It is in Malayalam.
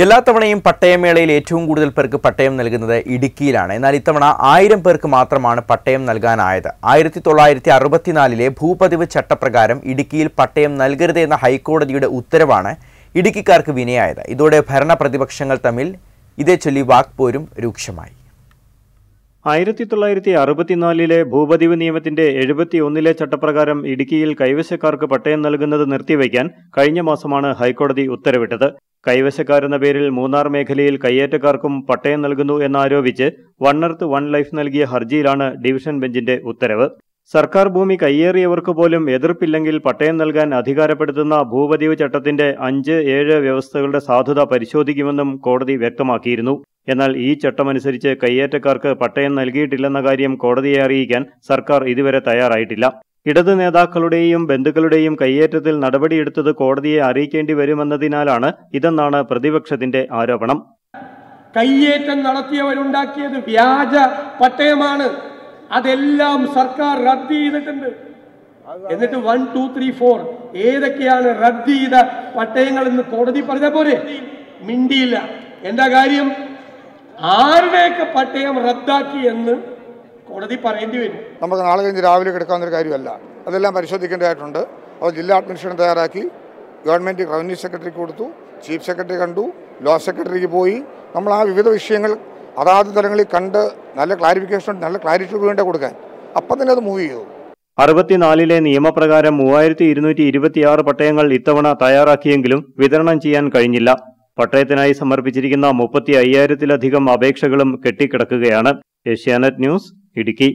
എല്ലാ തവണയും പട്ടയമേളയിൽ ഏറ്റവും കൂടുതൽ പേർക്ക് പട്ടയം നൽകുന്നത് ഇടുക്കിയിലാണ് എന്നാൽ ഇത്തവണ ആയിരം പേർക്ക് മാത്രമാണ് പട്ടയം നൽകാനായത് ആയിരത്തി തൊള്ളായിരത്തി അറുപത്തിനാലിലെ ഭൂപതിവ് ചട്ടപ്രകാരം ഇടുക്കിയിൽ പട്ടയം നൽകരുത് എന്ന ഹൈക്കോടതിയുടെ ഉത്തരവാണ് ഇടുക്കിക്കാർക്ക് വിനയായത് ഇതോടെ ഭരണ പ്രതിപക്ഷങ്ങൾ തമ്മിൽ ഇതേ ചൊല്ലി വാക്പോരും രൂക്ഷമായി ആയിരത്തി തൊള്ളായിരത്തി അറുപത്തിനാലിലെ ഭൂപതിവ് നിയമത്തിന്റെ എഴുപത്തി ഒന്നിലെ ചട്ടപ്രകാരം ഇടുക്കിയിൽ കൈവശക്കാർക്ക് പട്ടയം നൽകുന്നത് നിർത്തിവെക്കാൻ കഴിഞ്ഞ മാസമാണ് ഹൈക്കോടതി ഉത്തരവിട്ടത് കൈവശക്കാരെന്ന പേരിൽ മൂന്നാർ മേഖലയിൽ കയ്യേറ്റക്കാർക്കും പട്ടയം നൽകുന്നു എന്നാരോപിച്ച് വൺ എർത്ത് വൺ ലൈഫ് നൽകിയ ഹർജിയിലാണ് ഡിവിഷൻ ബെഞ്ചിന്റെ ഉത്തരവ് സർക്കാർ ഭൂമി കയ്യേറിയവർക്ക് പോലും എതിർപ്പില്ലെങ്കിൽ പട്ടയം നൽകാൻ അധികാരപ്പെടുത്തുന്ന ഭൂപതിവ് ചട്ടത്തിന്റെ അഞ്ച് ഏഴ് വ്യവസ്ഥകളുടെ സാധുത പരിശോധിക്കുമെന്നും കോടതി വ്യക്തമാക്കിയിരുന്നു എന്നാൽ ഈ ചട്ടമനുസരിച്ച് കയ്യേറ്റക്കാർക്ക് പട്ടയം നൽകിയിട്ടില്ലെന്ന കാര്യം കോടതിയെ അറിയിക്കാൻ സർക്കാർ ഇതുവരെ തയ്യാറായിട്ടില്ല ഇടത് നേതാക്കളുടെയും ബന്ധുക്കളുടെയും കയ്യേറ്റത്തിൽ നടപടിയെടുത്തത് കോടതിയെ അറിയിക്കേണ്ടി വരുമെന്നതിനാലാണ് ഇതെന്നാണ് പ്രതിപക്ഷത്തിന്റെ ആരോപണം കയ്യേറ്റം നടത്തിയവരുണ്ടാക്കിയത് വ്യാജ പട്ടയമാണ് അതെല്ലാം സർക്കാർ റദ്ദ് ചെയ്തിട്ടുണ്ട് എന്നിട്ട് വൺ ടു ത്രീ ഫോർ ഏതൊക്കെയാണ് റദ്ദ് ചെയ്ത പട്ടയങ്ങൾ എന്ന് കോടതി പറഞ്ഞ പോലെ മിണ്ടിയില്ല എന്താ കാര്യം ആരുടെയൊക്കെ പട്ടയം റദ്ദാക്കി എന്ന് കോടതി പറയേണ്ടി വരും നമുക്ക് നാളെ കഴിഞ്ഞ് രാവിലെ ഒരു കാര്യമല്ല അതെല്ലാം പരിശോധിക്കേണ്ടതായിട്ടുണ്ട് അപ്പോൾ ജില്ലാ അഡ്മിനിസ്ട്രേഷൻ തയ്യാറാക്കി ഗവൺമെൻറ് റവന്യൂ സെക്രട്ടറിക്ക് കൊടുത്തു ചീഫ് സെക്രട്ടറി കണ്ടു ലോ സെക്രട്ടറിക്ക് പോയി നമ്മൾ ആ വിവിധ വിഷയങ്ങൾ അതാത് തലങ്ങളിൽ കണ്ട് നല്ല ക്ലാരിഫിക്കേഷൻ നല്ല ക്ലാരിറ്റി വേണ്ട കൊടുക്കാൻ അപ്പം തന്നെ അത് മൂവ് ചെയ്തു അറുപത്തിനാലിലെ നിയമപ്രകാരം മൂവായിരത്തി ഇരുന്നൂറ്റി ഇരുപത്തിയാറ് പട്ടയങ്ങൾ ഇത്തവണ തയ്യാറാക്കിയെങ്കിലും വിതരണം ചെയ്യാൻ കഴിഞ്ഞില്ല പട്ടയത്തിനായി സമർപ്പിച്ചിരിക്കുന്ന മുപ്പത്തി അയ്യായിരത്തിലധികം അപേക്ഷകളും കെട്ടിക്കിടക്കുകയാണ് ഏഷ്യാനെറ്റ് ന്യൂസ് ഇടുക്കി